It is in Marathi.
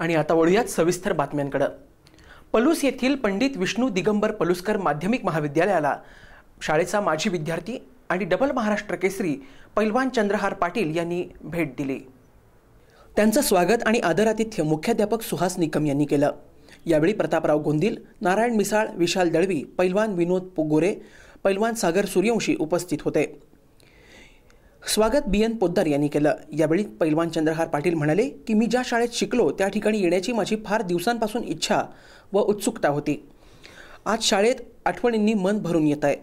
आणि आता वळूयात सविस्तर बातम्यांकडे पलूस येथील पंडित विष्णू दिगंबर पलुसकर माध्यमिक महाविद्यालयाला शाळेचा माजी विद्यार्थी आणि डबल महाराष्ट्र केसरी पैलवान चंद्रहार पाटील यांनी भेट दिली त्यांचं स्वागत आणि आदरातिथ्य मुख्याध्यापक सुहास निकम यांनी केलं यावेळी प्रतापराव गोंदिल नारायण मिसाळ विशाल दळवी पैलवान विनोद पुगोरे पैलवान सागर सूर्यवंशी उपस्थित होते स्वागत बी एन पोद्दार यांनी केलं यावेळी पैलवान चंद्रहार पाटील म्हणाले की मी ज्या शाळेत शिकलो त्या ठिकाणी येण्याची माझी फार दिवसांपासून इच्छा व उत्सुकता होती आज शाळेत आठवणींनी मन भरून येत आहे